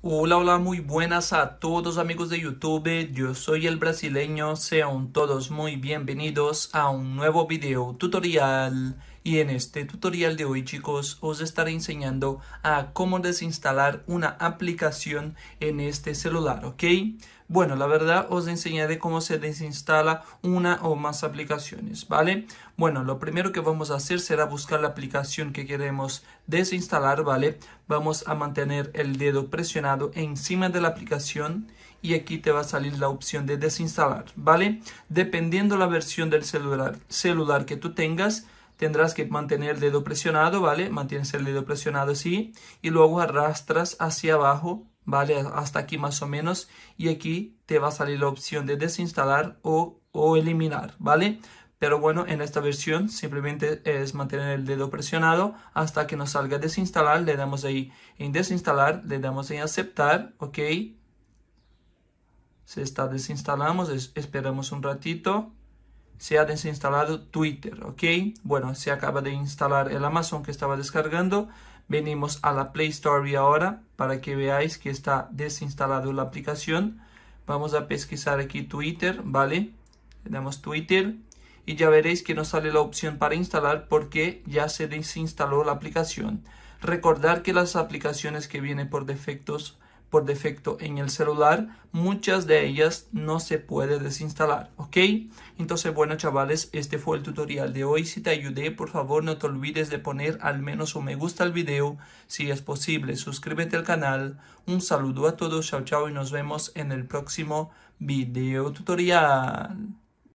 Hola, hola, muy buenas a todos amigos de YouTube, yo soy el brasileño, sean todos muy bienvenidos a un nuevo video tutorial y en este tutorial de hoy chicos os estaré enseñando a cómo desinstalar una aplicación en este celular ok bueno la verdad os enseñaré cómo se desinstala una o más aplicaciones vale bueno lo primero que vamos a hacer será buscar la aplicación que queremos desinstalar vale vamos a mantener el dedo presionado encima de la aplicación y aquí te va a salir la opción de desinstalar vale dependiendo la versión del celular celular que tú tengas tendrás que mantener el dedo presionado, ¿vale? Mantienes el dedo presionado así y luego arrastras hacia abajo, ¿vale? Hasta aquí más o menos y aquí te va a salir la opción de desinstalar o, eliminar, ¿vale? Pero bueno, en esta versión simplemente es mantener el dedo presionado hasta que nos salga desinstalar, le damos ahí en desinstalar, le damos en aceptar, ¿ok? Se está desinstalamos, esperamos un ratito se ha desinstalado Twitter, ¿ok? Bueno, se acaba de instalar el Amazon que estaba descargando. Venimos a la Play Store ahora para que veáis que está desinstalado la aplicación. Vamos a pesquisar aquí Twitter, ¿vale? Le damos Twitter y ya veréis que no sale la opción para instalar porque ya se desinstaló la aplicación. Recordar que las aplicaciones que vienen por defectos por defecto en el celular, muchas de ellas no se puede desinstalar, ¿ok? Entonces, bueno chavales, este fue el tutorial de hoy. Si te ayudé, por favor no te olvides de poner al menos un me gusta al video. Si es posible, suscríbete al canal. Un saludo a todos, chao chao y nos vemos en el próximo video tutorial.